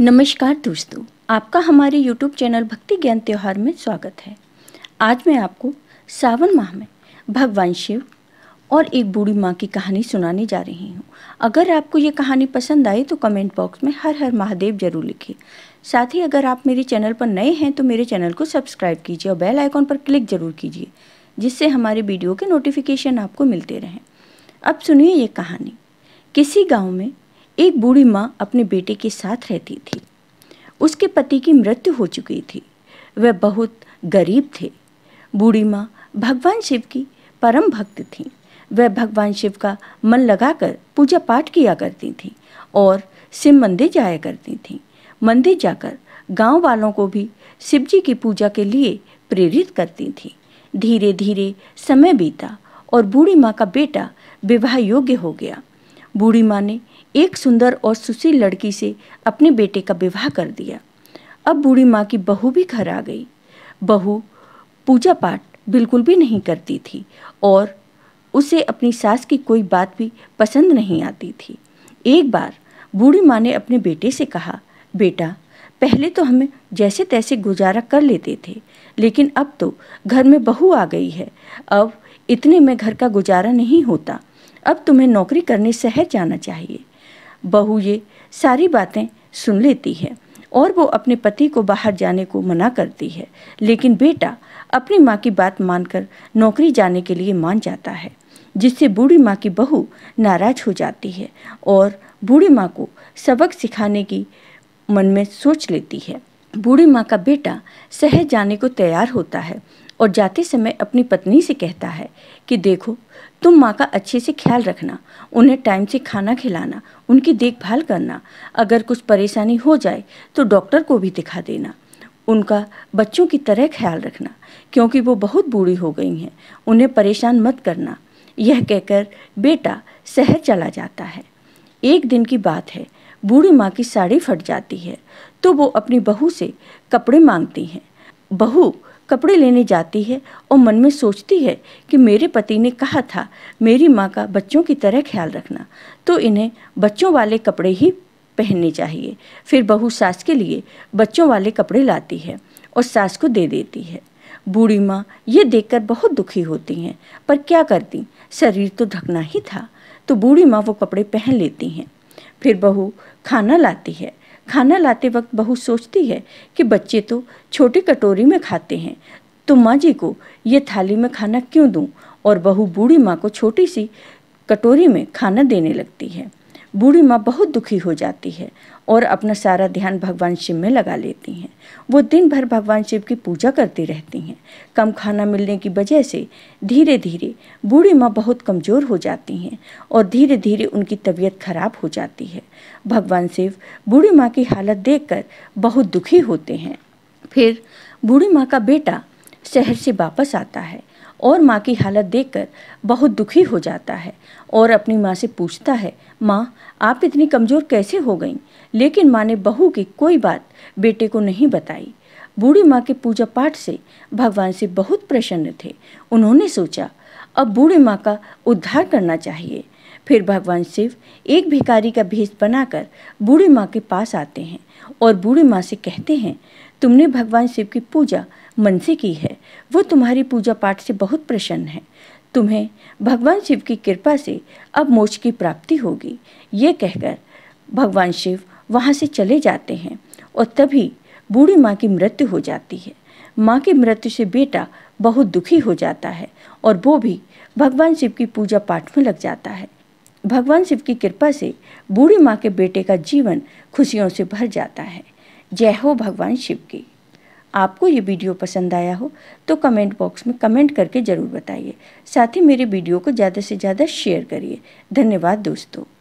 नमस्कार दोस्तों आपका हमारे YouTube चैनल भक्ति ज्ञान त्यौहार में स्वागत है आज मैं आपको सावन माह में भगवान शिव और एक बूढ़ी माँ की कहानी सुनाने जा रही हूँ अगर आपको ये कहानी पसंद आए तो कमेंट बॉक्स में हर हर महादेव जरूर लिखिए साथ ही अगर आप मेरे चैनल पर नए हैं तो मेरे चैनल को सब्सक्राइब कीजिए और बेल आइकॉन पर क्लिक जरूर कीजिए जिससे हमारे वीडियो के नोटिफिकेशन आपको मिलते रहें अब सुनिए ये कहानी किसी गाँव में एक बूढ़ी माँ अपने बेटे के साथ रहती थी उसके पति की मृत्यु हो चुकी थी वह बहुत गरीब थे बूढ़ी माँ भगवान शिव की परम भक्त थी वह भगवान शिव का मन लगाकर पूजा पाठ किया करती थी और शिव मंदिर जाया करती थी मंदिर जाकर गांव वालों को भी शिव जी की पूजा के लिए प्रेरित करती थी धीरे धीरे समय बीता और बूढ़ी माँ का बेटा विवाह योग्य हो गया बूढ़ी माँ ने एक सुंदर और सुशील लड़की से अपने बेटे का विवाह कर दिया अब बूढ़ी माँ की बहू भी घर आ गई बहू पूजा पाठ बिल्कुल भी नहीं करती थी और उसे अपनी सास की कोई बात भी पसंद नहीं आती थी एक बार बूढ़ी माँ ने अपने बेटे से कहा बेटा पहले तो हमें जैसे तैसे गुजारा कर लेते थे लेकिन अब तो घर में बहू आ गई है अब इतने में घर का गुजारा नहीं होता अब तुम्हें नौकरी करने शहर जाना चाहिए बहू ये सारी बातें सुन लेती है और वो अपने पति को बाहर जाने को मना करती है लेकिन बेटा अपनी माँ की बात मानकर नौकरी जाने के लिए मान जाता है जिससे बूढ़ी माँ की बहू नाराज हो जाती है और बूढ़ी माँ को सबक सिखाने की मन में सोच लेती है बूढ़ी माँ का बेटा शहर जाने को तैयार होता है और जाते समय अपनी पत्नी से कहता है कि देखो तुम माँ का अच्छे से ख्याल रखना उन्हें टाइम से खाना खिलाना उनकी देखभाल करना अगर कुछ परेशानी हो जाए तो डॉक्टर को भी दिखा देना उनका बच्चों की तरह ख्याल रखना क्योंकि वो बहुत बूढ़ी हो गई हैं उन्हें परेशान मत करना यह कहकर बेटा शहर चला जाता है एक दिन की बात है बूढ़ी माँ की साड़ी फट जाती है तो वो अपनी बहू से कपड़े मांगती हैं बहू कपड़े लेने जाती है और मन में सोचती है कि मेरे पति ने कहा था मेरी माँ का बच्चों की तरह ख्याल रखना तो इन्हें बच्चों वाले कपड़े ही पहनने चाहिए फिर बहू सास के लिए बच्चों वाले कपड़े लाती है और सास को दे देती है बूढ़ी माँ ये देखकर बहुत दुखी होती हैं पर क्या करती शरीर तो ढकना ही था तो बूढ़ी माँ वो कपड़े पहन लेती हैं फिर बहू खाना लाती है खाना लाते वक्त बहू सोचती है कि बच्चे तो छोटी कटोरी में खाते हैं तो माँ जी को ये थाली में खाना क्यों दूँ और बहू बूढ़ी माँ को छोटी सी कटोरी में खाना देने लगती है बूढ़ी माँ बहुत दुखी हो जाती है और अपना सारा ध्यान भगवान शिव में लगा लेती हैं वो दिन भर भगवान शिव की पूजा करती रहती हैं कम खाना मिलने की वजह से धीरे धीरे बूढ़ी माँ बहुत कमज़ोर हो जाती हैं और धीरे धीरे उनकी तबीयत खराब हो जाती है भगवान शिव बूढ़ी माँ की हालत देखकर बहुत दुखी होते हैं फिर बूढ़ी माँ का बेटा शहर से वापस आता है और माँ की हालत देखकर बहुत दुखी हो जाता है और अपनी माँ से पूछता है माँ आप इतनी कमज़ोर कैसे हो गई लेकिन माँ ने बहू की कोई बात बेटे को नहीं बताई बूढ़ी माँ के पूजा पाठ से भगवान से बहुत प्रसन्न थे उन्होंने सोचा अब बूढ़ी माँ का उद्धार करना चाहिए फिर भगवान शिव एक भिखारी का भेष बनाकर बूढ़ी माँ के पास आते हैं और बूढ़ी माँ से कहते हैं तुमने भगवान शिव की पूजा मन से की है वो तुम्हारी पूजा पाठ से बहुत प्रसन्न है तुम्हें भगवान शिव की कृपा से अब मोक्ष की प्राप्ति होगी ये कहकर भगवान शिव वहाँ से चले जाते हैं और तभी बूढ़ी माँ की मृत्यु हो जाती है माँ की मृत्यु से बेटा बहुत दुखी हो जाता है और वो भी भगवान शिव की पूजा पाठ में लग जाता है भगवान शिव की कृपा से बूढ़ी माँ के बेटे का जीवन खुशियों से भर जाता है जय हो भगवान शिव की आपको ये वीडियो पसंद आया हो तो कमेंट बॉक्स में कमेंट करके ज़रूर बताइए साथ ही मेरे वीडियो को ज़्यादा से ज़्यादा शेयर करिए धन्यवाद दोस्तों